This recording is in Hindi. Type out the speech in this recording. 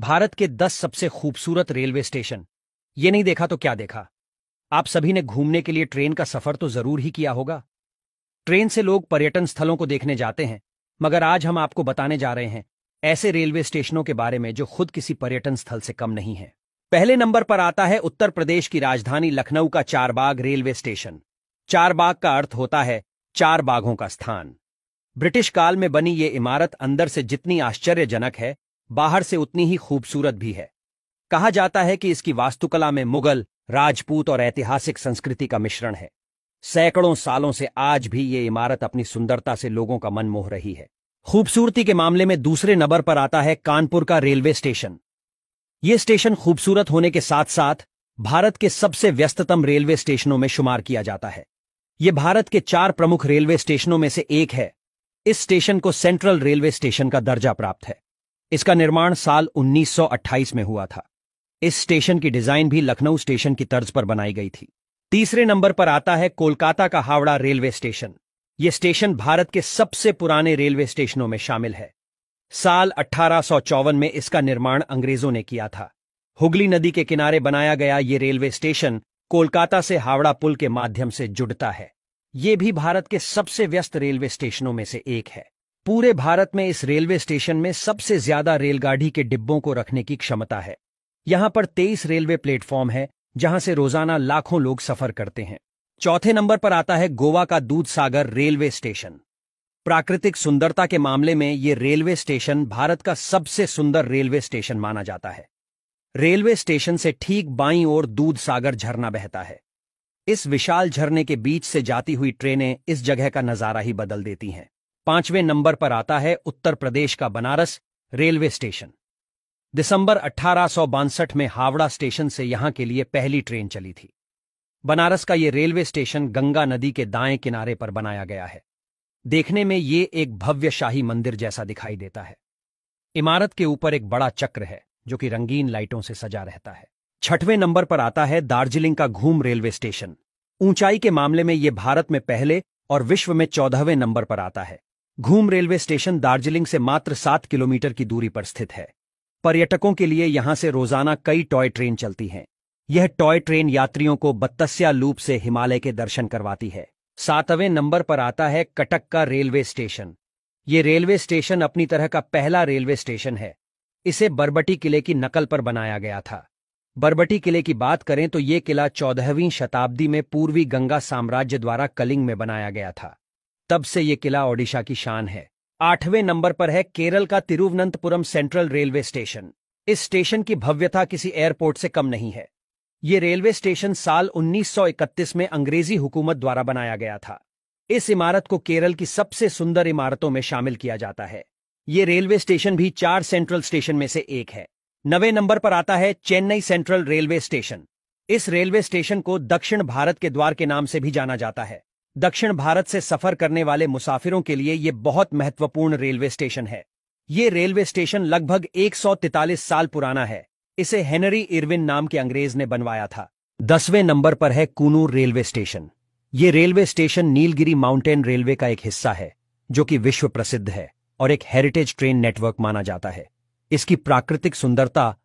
भारत के 10 सबसे खूबसूरत रेलवे स्टेशन ये नहीं देखा तो क्या देखा आप सभी ने घूमने के लिए ट्रेन का सफर तो जरूर ही किया होगा ट्रेन से लोग पर्यटन स्थलों को देखने जाते हैं मगर आज हम आपको बताने जा रहे हैं ऐसे रेलवे स्टेशनों के बारे में जो खुद किसी पर्यटन स्थल से कम नहीं है पहले नंबर पर आता है उत्तर प्रदेश की राजधानी लखनऊ का चारबाग रेलवे स्टेशन चारबाग का अर्थ होता है चार बाघों का स्थान ब्रिटिश काल में बनी ये इमारत अंदर से जितनी आश्चर्यजनक है बाहर से उतनी ही खूबसूरत भी है कहा जाता है कि इसकी वास्तुकला में मुगल राजपूत और ऐतिहासिक संस्कृति का मिश्रण है सैकड़ों सालों से आज भी ये इमारत अपनी सुंदरता से लोगों का मन मोह रही है खूबसूरती के मामले में दूसरे नंबर पर आता है कानपुर का रेलवे स्टेशन ये स्टेशन खूबसूरत होने के साथ साथ भारत के सबसे व्यस्ततम रेलवे स्टेशनों में शुमार किया जाता है ये भारत के चार प्रमुख रेलवे स्टेशनों में से एक है इस स्टेशन को सेंट्रल रेलवे स्टेशन का दर्जा प्राप्त है इसका निर्माण साल 1928 में हुआ था इस स्टेशन की डिजाइन भी लखनऊ स्टेशन की तर्ज पर बनाई गई थी तीसरे नंबर पर आता है कोलकाता का हावड़ा रेलवे स्टेशन ये स्टेशन भारत के सबसे पुराने रेलवे स्टेशनों में शामिल है साल अठारह में इसका निर्माण अंग्रेजों ने किया था हुगली नदी के किनारे बनाया गया ये रेलवे स्टेशन कोलकाता से हावड़ा पुल के माध्यम से जुड़ता है ये भी भारत के सबसे व्यस्त रेलवे स्टेशनों में से एक है पूरे भारत में इस रेलवे स्टेशन में सबसे ज्यादा रेलगाड़ी के डिब्बों को रखने की क्षमता है यहां पर तेईस रेलवे प्लेटफॉर्म है जहां से रोजाना लाखों लोग सफर करते हैं चौथे नंबर पर आता है गोवा का दूध सागर रेलवे स्टेशन प्राकृतिक सुंदरता के मामले में ये रेलवे स्टेशन भारत का सबसे सुंदर रेलवे स्टेशन माना जाता है रेलवे स्टेशन से ठीक बाईं ओर दूध सागर झरना बहता है इस विशाल झरने के बीच से जाती हुई ट्रेनें इस जगह का नजारा ही बदल देती हैं पांचवें नंबर पर आता है उत्तर प्रदेश का बनारस रेलवे स्टेशन दिसंबर अठारह में हावड़ा स्टेशन से यहां के लिए पहली ट्रेन चली थी बनारस का ये रेलवे स्टेशन गंगा नदी के दाएं किनारे पर बनाया गया है देखने में ये एक भव्य शाही मंदिर जैसा दिखाई देता है इमारत के ऊपर एक बड़ा चक्र है जो कि रंगीन लाइटों से सजा रहता है छठवें नंबर पर आता है दार्जिलिंग का घूम रेलवे स्टेशन ऊंचाई के मामले में ये भारत में पहले और विश्व में चौदहवें नंबर पर आता है घूम रेलवे स्टेशन दार्जिलिंग से मात्र सात किलोमीटर की दूरी पर स्थित है पर्यटकों के लिए यहां से रोजाना कई टॉय ट्रेन चलती हैं यह टॉय ट्रेन यात्रियों को बत्तस्या लूप से हिमालय के दर्शन करवाती है सातवें नंबर पर आता है कटक का रेलवे स्टेशन ये रेलवे स्टेशन अपनी तरह का पहला रेलवे स्टेशन है इसे बरबटी किले की नकल पर बनाया गया था बरबटी किले की बात करें तो ये किला चौदहवीं शताब्दी में पूर्वी गंगा साम्राज्य द्वारा कलिंग में बनाया गया था तब से ये किला ओडिशा की शान है आठवें नंबर पर है केरल का तिरुवनंतपुरम सेंट्रल रेलवे स्टेशन इस स्टेशन की भव्यता किसी एयरपोर्ट से कम नहीं है ये रेलवे स्टेशन साल 1931 में अंग्रेजी हुकूमत द्वारा बनाया गया था इस इमारत को केरल की सबसे सुंदर इमारतों में शामिल किया जाता है ये रेलवे स्टेशन भी चार सेंट्रल स्टेशन में से एक है नवे नंबर पर आता है चेन्नई सेंट्रल रेलवे स्टेशन इस रेलवे स्टेशन को दक्षिण भारत के द्वार के नाम से भी जाना जाता है दक्षिण भारत से सफर करने वाले मुसाफिरों के लिए ये बहुत महत्वपूर्ण रेलवे स्टेशन है ये रेलवे स्टेशन लगभग एक साल पुराना है इसे हेनरी इरविन नाम के अंग्रेज ने बनवाया था दसवें नंबर पर है कूनूर रेलवे स्टेशन ये railway station Nilgiri mountain railway का एक हिस्सा है जो कि विश्व प्रसिद्ध है और एक हेरिटेज ट्रेन नेटवर्क माना जाता है इसकी प्राकृतिक सुंदरता